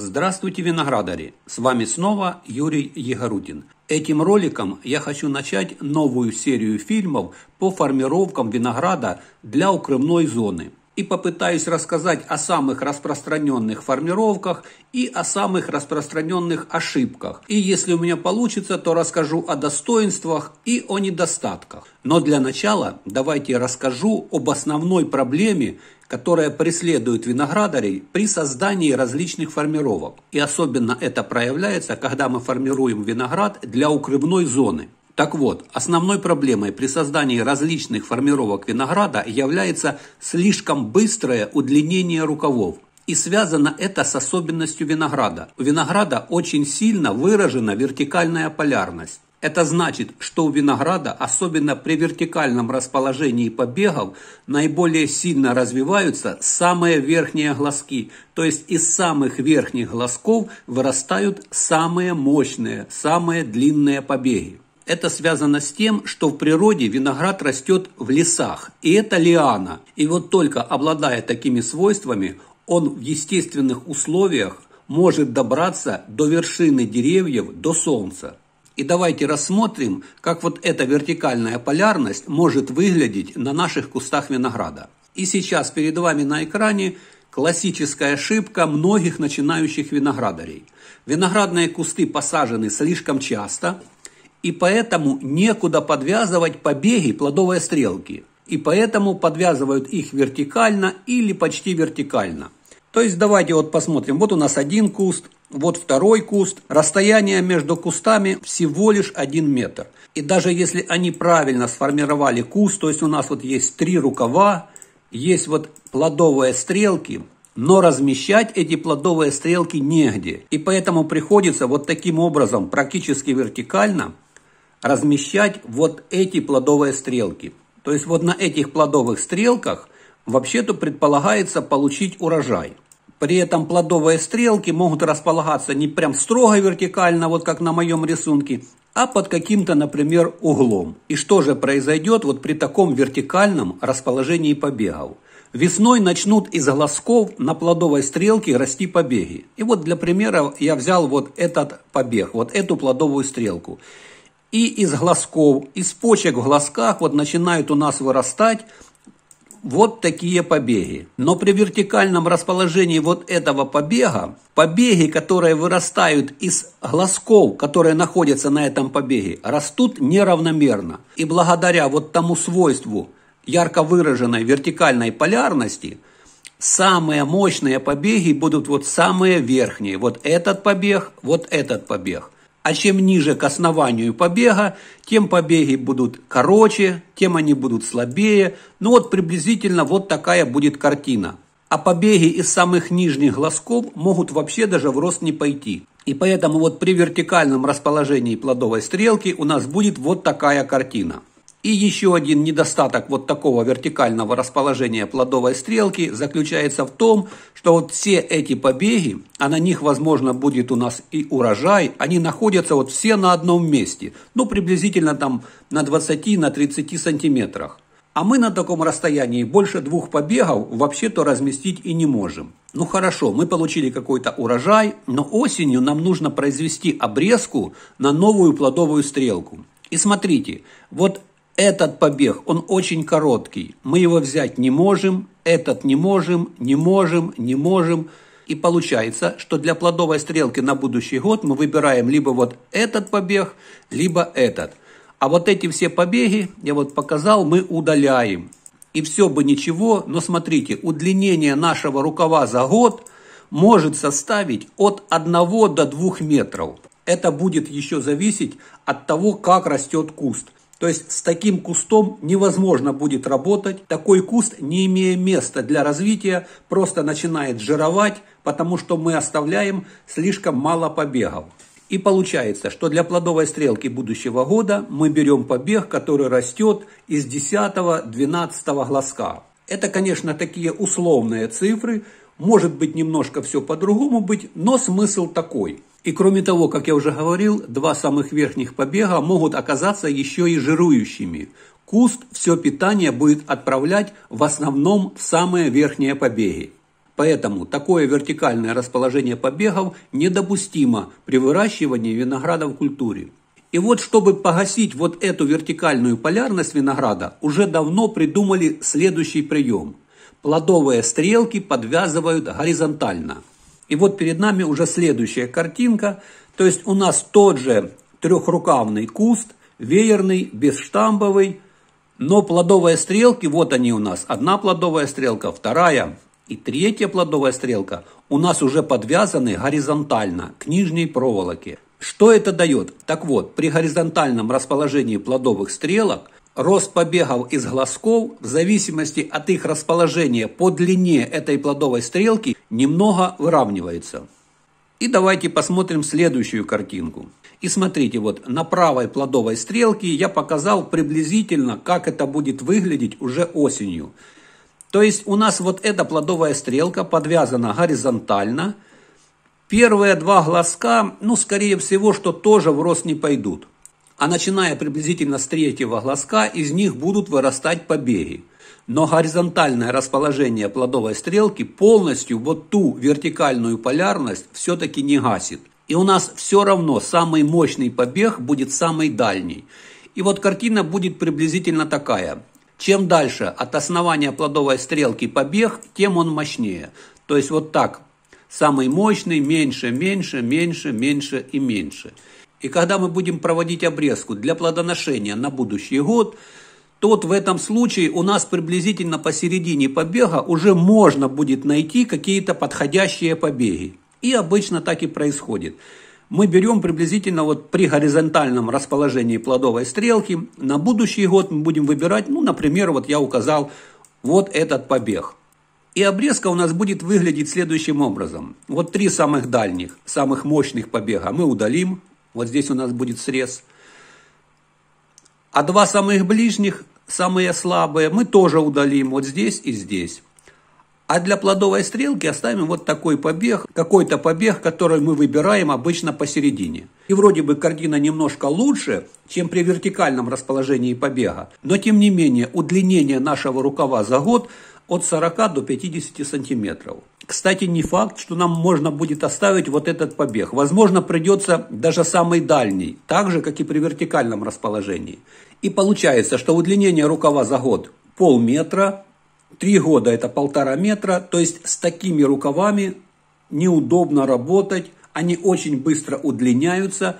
Здравствуйте, виноградари! С вами снова Юрий Егорутин. Этим роликом я хочу начать новую серию фильмов по формировкам винограда для укрывной зоны. И попытаюсь рассказать о самых распространенных формировках и о самых распространенных ошибках. И если у меня получится, то расскажу о достоинствах и о недостатках. Но для начала давайте расскажу об основной проблеме, которая преследует виноградарей при создании различных формировок. И особенно это проявляется, когда мы формируем виноград для укрывной зоны. Так вот, основной проблемой при создании различных формировок винограда является слишком быстрое удлинение рукавов. И связано это с особенностью винограда. У винограда очень сильно выражена вертикальная полярность. Это значит, что у винограда, особенно при вертикальном расположении побегов, наиболее сильно развиваются самые верхние глазки, то есть из самых верхних глазков вырастают самые мощные, самые длинные побеги. Это связано с тем, что в природе виноград растет в лесах, и это лиана. И вот только обладая такими свойствами, он в естественных условиях может добраться до вершины деревьев, до солнца. И давайте рассмотрим, как вот эта вертикальная полярность может выглядеть на наших кустах винограда. И сейчас перед вами на экране классическая ошибка многих начинающих виноградарей. Виноградные кусты посажены слишком часто, и поэтому некуда подвязывать побеги плодовой стрелки. И поэтому подвязывают их вертикально или почти вертикально. То есть давайте вот посмотрим. Вот у нас один куст, вот второй куст. Расстояние между кустами всего лишь один метр. И даже если они правильно сформировали куст, то есть у нас вот есть три рукава, есть вот плодовые стрелки, но размещать эти плодовые стрелки негде. И поэтому приходится вот таким образом, практически вертикально, размещать вот эти плодовые стрелки. То есть вот на этих плодовых стрелках – Вообще-то предполагается получить урожай. При этом плодовые стрелки могут располагаться не прям строго вертикально, вот как на моем рисунке, а под каким-то, например, углом. И что же произойдет вот при таком вертикальном расположении побегов? Весной начнут из глазков на плодовой стрелке расти побеги. И вот для примера я взял вот этот побег, вот эту плодовую стрелку. И из глазков, из почек в глазках вот начинают у нас вырастать вот такие побеги. Но при вертикальном расположении вот этого побега, побеги, которые вырастают из глазков, которые находятся на этом побеге, растут неравномерно. И благодаря вот тому свойству ярко выраженной вертикальной полярности, самые мощные побеги будут вот самые верхние. Вот этот побег, вот этот побег. А чем ниже к основанию побега, тем побеги будут короче, тем они будут слабее. Ну вот приблизительно вот такая будет картина. А побеги из самых нижних глазков могут вообще даже в рост не пойти. И поэтому вот при вертикальном расположении плодовой стрелки у нас будет вот такая картина. И еще один недостаток вот такого вертикального расположения плодовой стрелки заключается в том, что вот все эти побеги, а на них, возможно, будет у нас и урожай, они находятся вот все на одном месте, ну, приблизительно там на 20-30 на 30 сантиметрах. А мы на таком расстоянии больше двух побегов вообще-то разместить и не можем. Ну хорошо, мы получили какой-то урожай, но осенью нам нужно произвести обрезку на новую плодовую стрелку. И смотрите, вот этот побег, он очень короткий. Мы его взять не можем, этот не можем, не можем, не можем. И получается, что для плодовой стрелки на будущий год мы выбираем либо вот этот побег, либо этот. А вот эти все побеги, я вот показал, мы удаляем. И все бы ничего, но смотрите, удлинение нашего рукава за год может составить от 1 до 2 метров. Это будет еще зависеть от того, как растет куст. То есть с таким кустом невозможно будет работать. Такой куст, не имея места для развития, просто начинает жировать, потому что мы оставляем слишком мало побегов. И получается, что для плодовой стрелки будущего года мы берем побег, который растет из 10-12 глазка. Это, конечно, такие условные цифры, может быть немножко все по-другому быть, но смысл такой – и кроме того, как я уже говорил, два самых верхних побега могут оказаться еще и жирующими. Куст все питание будет отправлять в основном в самые верхние побеги. Поэтому такое вертикальное расположение побегов недопустимо при выращивании винограда в культуре. И вот чтобы погасить вот эту вертикальную полярность винограда, уже давно придумали следующий прием. Плодовые стрелки подвязывают горизонтально – и вот перед нами уже следующая картинка. То есть у нас тот же трехрукавный куст, веерный, бесштамбовый, но плодовые стрелки, вот они у нас, одна плодовая стрелка, вторая и третья плодовая стрелка у нас уже подвязаны горизонтально к нижней проволоке. Что это дает? Так вот, при горизонтальном расположении плодовых стрелок – Рост побегов из глазков в зависимости от их расположения по длине этой плодовой стрелки немного выравнивается. И давайте посмотрим следующую картинку. И смотрите, вот на правой плодовой стрелке я показал приблизительно, как это будет выглядеть уже осенью. То есть у нас вот эта плодовая стрелка подвязана горизонтально. Первые два глазка, ну скорее всего, что тоже в рост не пойдут а начиная приблизительно с третьего глазка из них будут вырастать побеги. Но горизонтальное расположение плодовой стрелки полностью вот ту вертикальную полярность все-таки не гасит. И у нас все равно самый мощный побег будет самый дальний. И вот картина будет приблизительно такая. Чем дальше от основания плодовой стрелки побег, тем он мощнее. То есть вот так. Самый мощный, меньше, меньше, меньше, меньше и меньше. И когда мы будем проводить обрезку для плодоношения на будущий год, то вот в этом случае у нас приблизительно посередине побега уже можно будет найти какие-то подходящие побеги. И обычно так и происходит. Мы берем приблизительно вот при горизонтальном расположении плодовой стрелки. На будущий год мы будем выбирать, ну, например, вот я указал вот этот побег. И обрезка у нас будет выглядеть следующим образом. Вот три самых дальних, самых мощных побега мы удалим, вот здесь у нас будет срез. А два самых ближних, самые слабые, мы тоже удалим вот здесь и здесь. А для плодовой стрелки оставим вот такой побег, какой-то побег, который мы выбираем обычно посередине. И вроде бы картина немножко лучше, чем при вертикальном расположении побега. Но тем не менее, удлинение нашего рукава за год от 40 до 50 сантиметров. Кстати, не факт, что нам можно будет оставить вот этот побег. Возможно, придется даже самый дальний, так же, как и при вертикальном расположении. И получается, что удлинение рукава за год полметра, три года это полтора метра, то есть с такими рукавами неудобно работать, они очень быстро удлиняются,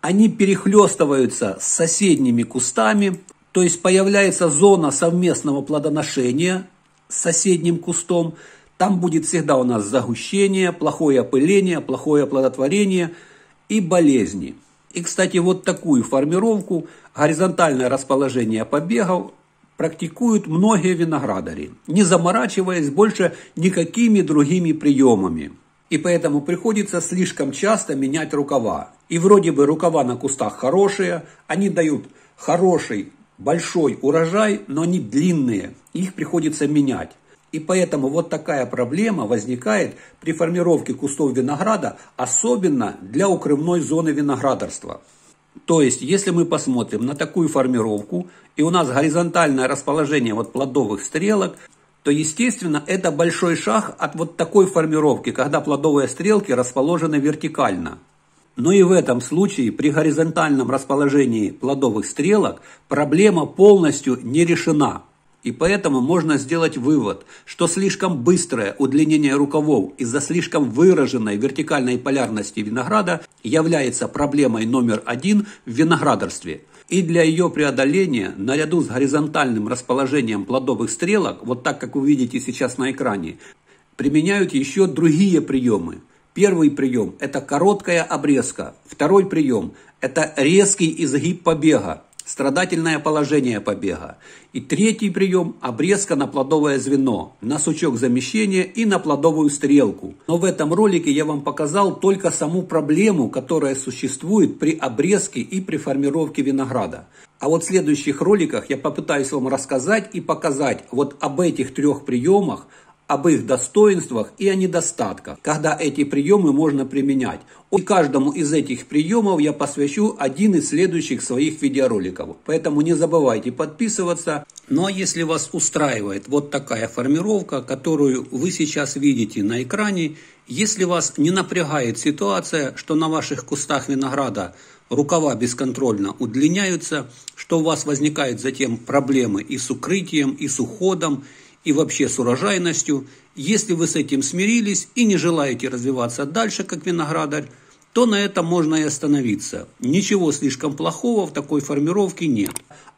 они перехлестываются с соседними кустами, то есть появляется зона совместного плодоношения, с соседним кустом, там будет всегда у нас загущение, плохое опыление, плохое оплодотворение и болезни. И, кстати, вот такую формировку, горизонтальное расположение побегов, практикуют многие виноградари, не заморачиваясь больше никакими другими приемами. И поэтому приходится слишком часто менять рукава. И вроде бы рукава на кустах хорошие, они дают хороший Большой урожай, но они длинные, их приходится менять. И поэтому вот такая проблема возникает при формировке кустов винограда, особенно для укрывной зоны виноградарства. То есть, если мы посмотрим на такую формировку, и у нас горизонтальное расположение вот плодовых стрелок, то, естественно, это большой шаг от вот такой формировки, когда плодовые стрелки расположены вертикально. Но ну и в этом случае при горизонтальном расположении плодовых стрелок проблема полностью не решена. И поэтому можно сделать вывод, что слишком быстрое удлинение рукавов из-за слишком выраженной вертикальной полярности винограда является проблемой номер один в виноградарстве. И для ее преодоления, наряду с горизонтальным расположением плодовых стрелок, вот так как вы видите сейчас на экране, применяют еще другие приемы – Первый прием – это короткая обрезка. Второй прием – это резкий изгиб побега, страдательное положение побега. И третий прием – обрезка на плодовое звено, на сучок замещения и на плодовую стрелку. Но в этом ролике я вам показал только саму проблему, которая существует при обрезке и при формировке винограда. А вот в следующих роликах я попытаюсь вам рассказать и показать вот об этих трех приемах, об их достоинствах и о недостатках, когда эти приемы можно применять. И каждому из этих приемов я посвящу один из следующих своих видеороликов. Поэтому не забывайте подписываться. Ну а если вас устраивает вот такая формировка, которую вы сейчас видите на экране, если вас не напрягает ситуация, что на ваших кустах винограда рукава бесконтрольно удлиняются, что у вас возникают затем проблемы и с укрытием, и с уходом, и вообще с урожайностью, если вы с этим смирились и не желаете развиваться дальше, как виноградарь, то на этом можно и остановиться. Ничего слишком плохого в такой формировке нет.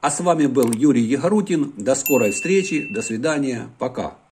А с вами был Юрий Егорутин. До скорой встречи, до свидания, пока.